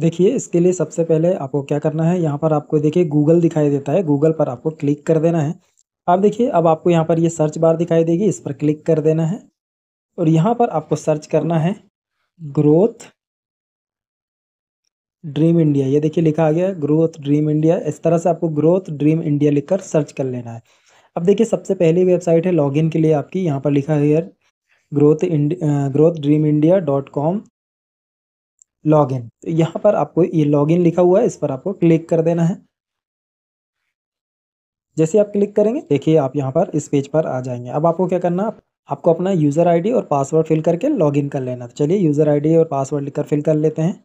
देखिए इसके लिए सबसे पहले आपको क्या करना है यहाँ पर आपको देखिए गूगल दिखाई देता है गूगल पर आपको क्लिक कर देना है आप देखिए अब आपको यहाँ पर ये यह सर्च बार दिखाई देगी इस पर क्लिक कर देना है और यहाँ पर आपको सर्च करना है ग्रोथ ड्रीम इंडिया ये देखिए लिखा आ गया है ग्रोथ ड्रीम इंडिया इस तरह से आपको ग्रोथ ड्रीम इंडिया लिखकर सर्च कर लेना है अब देखिए सबसे पहली वेबसाइट है लॉगिन के लिए आपकी यहाँ पर लिखा है ग्रोथ इंड growth dream India dot com login तो यहाँ पर आपको ये लॉगिन लिखा हुआ है इस पर आपको क्लिक कर देना है जैसे आप क्लिक करेंगे देखिए आप यहाँ पर इस पेज पर आ जाएंगे अब आपको क्या करना आपको अपना यूज़र आईडी और पासवर्ड फिल करके लॉगिन कर लेना तो चलिए यूज़र आईडी और पासवर्ड लिखकर फिल कर लेते हैं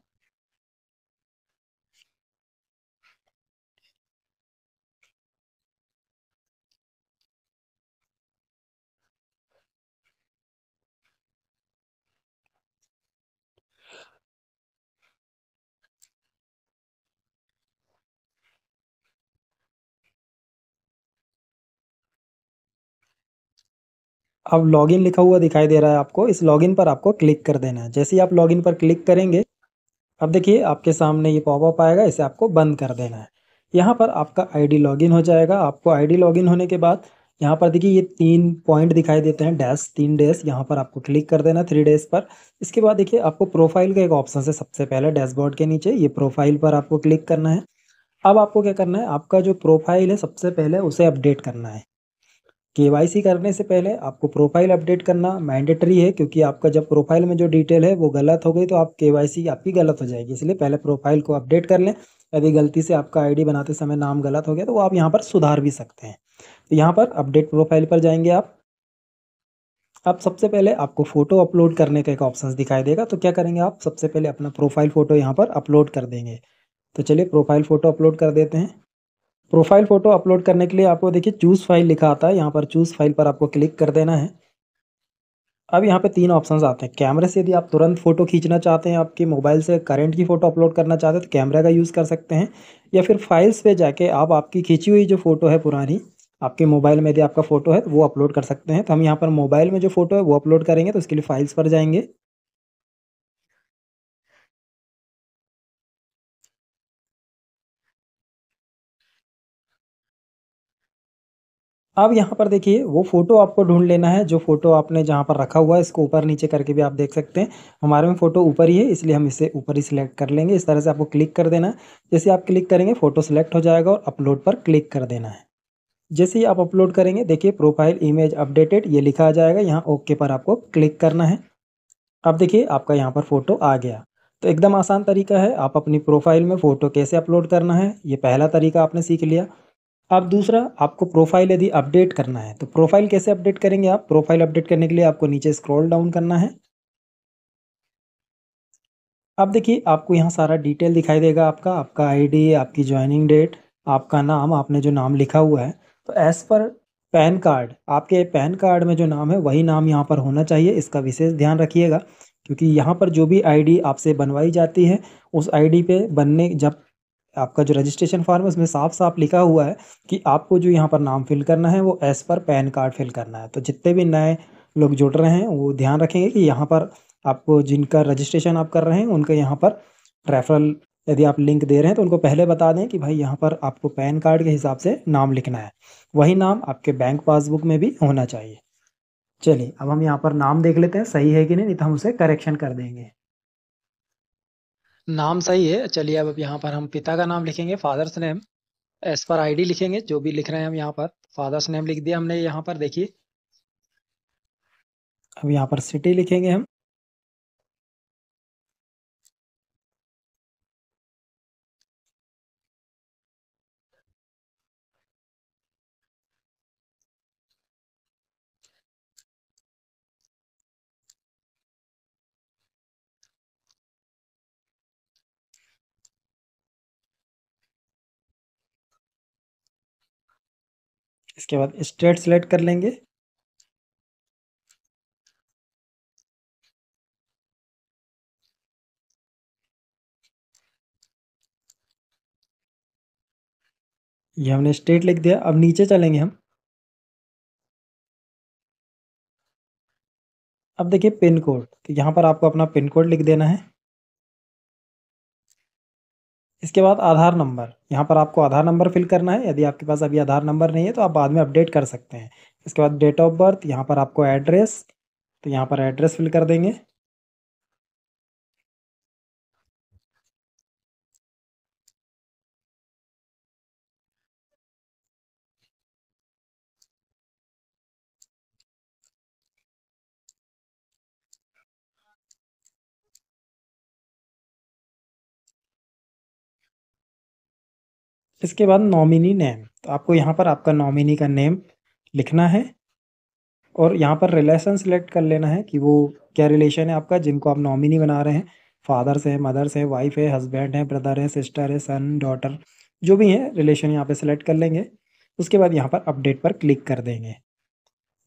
अब लॉगिन लिखा हुआ दिखाई दे रहा है आपको इस लॉगिन पर आपको क्लिक कर देना है जैसे ही आप लॉगिन पर क्लिक करेंगे अब देखिए आपके सामने ये पॉपअप आएगा इसे आपको बंद कर देना है यहाँ पर आपका आईडी लॉगिन हो जाएगा आपको आईडी लॉगिन होने के बाद यहाँ पर देखिए ये तीन पॉइंट दिखाई देते हैं डैश तीन डैस यहाँ पर आपको क्लिक कर देना थ्री डेज पर इसके बाद देखिए आपको प्रोफाइल का एक ऑप्शन है सबसे पहले डैशबोर्ड के नीचे ये प्रोफाइल पर आपको क्लिक करना है अब आपको क्या करना है आपका जो प्रोफाइल है सबसे पहले उसे अपडेट करना है केवाईसी करने से पहले आपको प्रोफाइल अपडेट करना मैंडेटरी है क्योंकि आपका जब प्रोफाइल में जो डिटेल है वो गलत हो गई तो आप केवाईसी आपकी गलत हो जाएगी इसलिए पहले प्रोफाइल को अपडेट कर लें यदि गलती से आपका आईडी बनाते समय नाम गलत हो गया तो वो आप यहाँ पर सुधार भी सकते हैं तो यहाँ पर अपडेट प्रोफाइल पर जाएंगे आप अब सबसे पहले आपको फ़ोटो अपलोड करने का एक ऑप्शन दिखाई देगा तो क्या करेंगे आप सबसे पहले अपना प्रोफाइल फ़ोटो यहाँ पर अपलोड कर देंगे तो चलिए प्रोफाइल फ़ोटो अपलोड कर देते हैं प्रोफाइल फ़ोटो अपलोड करने के लिए आपको देखिए चूज़ फाइल लिखा आता है यहाँ पर चूज़ फाइल पर आपको क्लिक कर देना है अब यहाँ पे तीन ऑप्शंस आते हैं कैमरे से यदि आप तुरंत फ़ोटो खींचना चाहते हैं आपके मोबाइल से करंट की फ़ोटो अपलोड करना चाहते हैं तो कैमरा का यूज़ कर सकते हैं या फिर फाइल्स पे जाके आप आपकी खींची हुई जो फ़ोटो है पुरानी आपके मोबाइल में यदि आपका फ़ोटो है तो वो अपलोड कर सकते हैं तो हम यहाँ पर मोबाइल में जो फ़ोटो है वो अपलोड करेंगे तो उसके लिए फाइल्स पर जाएंगे अब यहाँ पर देखिए वो फ़ोटो आपको ढूंढ लेना है जो फ़ोटो आपने जहाँ पर रखा हुआ है इसको ऊपर नीचे करके भी आप देख सकते हैं हमारे में फ़ोटो ऊपर ही है इसलिए हम इसे ऊपर ही सिलेक्ट कर लेंगे इस तरह से आपको क्लिक कर देना है जैसे आप क्लिक करेंगे फ़ोटो सिलेक्ट हो जाएगा और अपलोड पर क्लिक कर देना है जैसे ही आप अपलोड करेंगे देखिए प्रोफाइल इमेज अपडेटेड ये लिखा आ जाएगा यहाँ ओके पर आपको क्लिक करना है अब देखिए आपका यहाँ पर फ़ोटो आ गया तो एकदम आसान तरीका है आप अपनी प्रोफाइल में फ़ोटो कैसे अपलोड करना है ये पहला तरीका आपने सीख लिया अब दूसरा आपको प्रोफाइल यदि अपडेट करना है तो प्रोफाइल कैसे अपडेट करेंगे आप प्रोफाइल अपडेट करने के लिए आपको नीचे स्क्रॉल डाउन करना है अब देखिए आपको यहाँ सारा डिटेल दिखाई देगा आपका आपका आईडी आपकी ज्वाइनिंग डेट आपका नाम आपने जो नाम लिखा हुआ है तो एज़ पर पैन कार्ड आपके पैन कार्ड में जो नाम है वही नाम यहाँ पर होना चाहिए इसका विशेष ध्यान रखिएगा क्योंकि यहाँ पर जो भी आईडी आपसे बनवाई जाती है उस आईडी पे बनने जब आपका जो रजिस्ट्रेशन फॉर्म है उसमें साफ साफ लिखा हुआ है कि आपको जो यहाँ पर नाम फिल करना है वो एस पर पैन कार्ड फिल करना है तो जितने भी नए लोग जुड़ रहे हैं वो ध्यान रखेंगे कि यहाँ पर आपको जिनका रजिस्ट्रेशन आप कर रहे हैं उनका यहाँ पर रेफरल यदि आप लिंक दे रहे हैं तो उनको पहले बता दें कि भाई यहाँ पर आपको पैन कार्ड के हिसाब से नाम लिखना है वही नाम आपके बैंक पासबुक में भी होना चाहिए चलिए अब हम यहाँ पर नाम देख लेते हैं सही है कि नहीं नहीं तो हम उसे करेक्शन कर देंगे नाम सही है चलिए अब यहाँ पर हम पिता का नाम लिखेंगे father's name as per ID लिखेंगे जो भी लिख रहे हैं हम यहाँ पर फादर्स नेम लिख दिया हमने यहाँ पर देखिए अब यहाँ पर सिटी लिखेंगे हम इसके बाद स्टेट सेलेक्ट कर लेंगे ये हमने स्टेट लिख दिया अब नीचे चलेंगे हम अब देखिए पिन कोड तो यहां पर आपको अपना पिन कोड लिख देना है इसके बाद आधार नंबर यहाँ पर आपको आधार नंबर फिल करना है यदि आपके पास अभी आधार नंबर नहीं है तो आप बाद में अपडेट कर सकते हैं इसके बाद डेट ऑफ बर्थ यहाँ पर आपको एड्रेस तो यहाँ पर एड्रेस फिल कर देंगे इसके बाद नॉमिनी नेम तो आपको यहाँ पर आपका नॉमिनी का नेम लिखना है और यहाँ पर रिलेशन सिलेक्ट कर लेना है कि वो क्या रिलेशन है आपका जिनको आप नॉमिनी बना रहे हैं फादर से मदर से वाइफ है हस्बैंड है ब्रदर है सिस्टर है सन डॉटर जो भी है रिलेशन यहाँ पे सिलेक्ट कर लेंगे उसके बाद यहाँ पर अपडेट पर क्लिक कर देंगे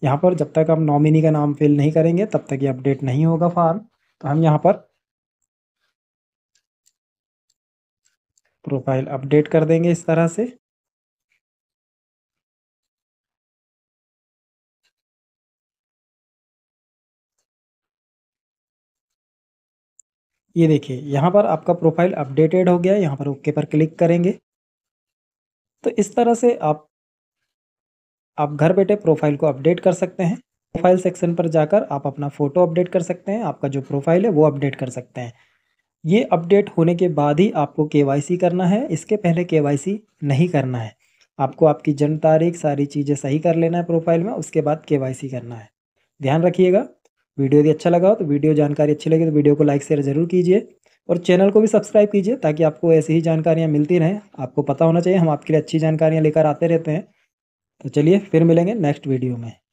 यहाँ पर जब तक आप नॉमिनी का नाम फिल नहीं करेंगे तब तक ये अपडेट नहीं होगा फार्म तो हम यहाँ पर प्रोफाइल अपडेट कर देंगे इस तरह से ये देखिए यहाँ पर आपका प्रोफाइल अपडेटेड हो गया यहाँ पर ओके पर क्लिक करेंगे तो इस तरह से आप आप घर बैठे प्रोफाइल को अपडेट कर सकते हैं प्रोफाइल सेक्शन पर जाकर आप अपना फ़ोटो अपडेट कर सकते हैं आपका जो प्रोफाइल है वो अपडेट कर सकते हैं ये अपडेट होने के बाद ही आपको के करना है इसके पहले के नहीं करना है आपको आपकी जन्म तारीख सारी चीज़ें सही कर लेना है प्रोफाइल में उसके बाद के करना है ध्यान रखिएगा वीडियो यदि अच्छा लगा हो तो वीडियो जानकारी अच्छी लगी तो वीडियो को लाइक शेयर ज़रूर कीजिए और चैनल को भी सब्सक्राइब कीजिए ताकि आपको ऐसी ही जानकारियाँ मिलती रहें आपको पता होना चाहिए हम आपके लिए अच्छी जानकारियाँ लेकर आते रहते हैं तो चलिए फिर मिलेंगे नेक्स्ट वीडियो में